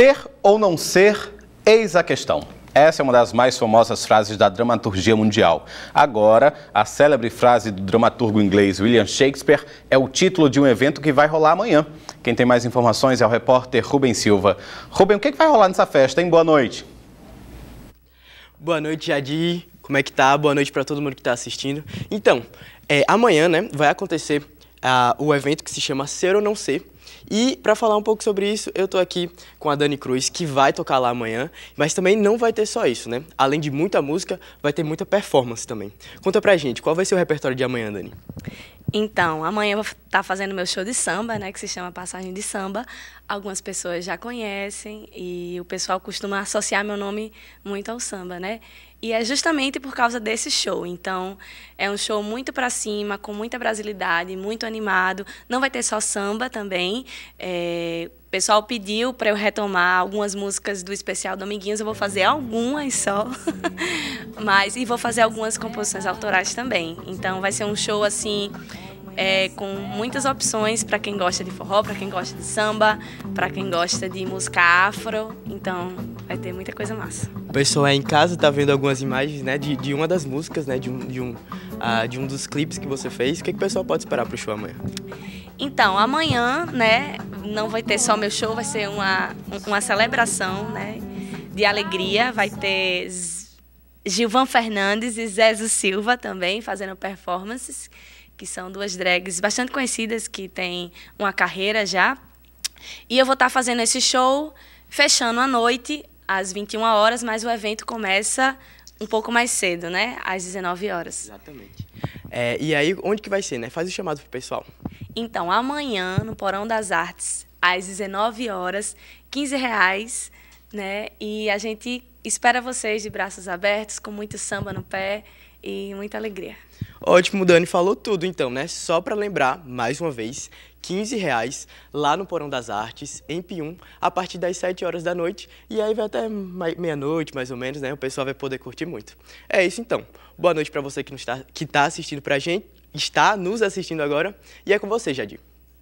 Ser ou não ser, eis a questão. Essa é uma das mais famosas frases da dramaturgia mundial. Agora, a célebre frase do dramaturgo inglês William Shakespeare é o título de um evento que vai rolar amanhã. Quem tem mais informações é o repórter Rubem Silva. Rubem, o é que, vai rolar nessa festa, hein? Boa noite. Boa noite, Jadir. Como é que tá? Boa noite para todo mundo que está assistindo. Então, é, amanhã, né, vai acontecer uh, o evento que se chama Ser ou Não Ser, e para falar um pouco sobre isso, eu estou aqui com a Dani Cruz, que vai tocar lá amanhã, mas também não vai ter só isso, né? Além de muita música, vai ter muita performance também. Conta pra gente, qual vai ser o repertório de amanhã, Dani? Então, amanhã eu vou estar tá fazendo meu show de samba, né, que se chama Passagem de Samba. Algumas pessoas já conhecem e o pessoal costuma associar meu nome muito ao samba, né? E é justamente por causa desse show. Então, é um show muito para cima, com muita brasilidade, muito animado. Não vai ter só samba também. É, o pessoal pediu para eu retomar algumas músicas do especial Dominguinhos. Eu vou fazer algumas só, mas e vou fazer algumas composições autorais também. Então, vai ser um show assim é, com muitas opções para quem gosta de forró, para quem gosta de samba, para quem gosta de música afro. Então vai ter muita coisa massa. Pessoal pessoa em casa tá vendo algumas imagens né, de, de uma das músicas, né, de, um, de, um, uh, de um dos clipes que você fez. O que, que o pessoal pode esperar para o show amanhã? Então, amanhã, né, não vai ter só meu show, vai ser uma, uma celebração, né, de alegria. Vai ter Gilvan Fernandes e Zezo Silva também fazendo performances que são duas drags bastante conhecidas que têm uma carreira já. E eu vou estar tá fazendo esse show, fechando a noite, às 21 horas, mas o evento começa um pouco mais cedo, né? Às 19 horas. Exatamente. É, e aí, onde que vai ser, né? Faz o chamado pro pessoal. Então, amanhã, no Porão das Artes, às 19 horas, 15 reais, né? E a gente espera vocês de braços abertos, com muito samba no pé e muita alegria. Ótimo, Dani falou tudo então, né? Só para lembrar, mais uma vez, 15 reais lá no Porão das Artes, em Pium, a partir das 7 horas da noite. E aí vai até meia-noite, mais ou menos, né? O pessoal vai poder curtir muito. É isso então. Boa noite para você que está que está assistindo pra gente, está nos assistindo agora. E é com você, Jadir.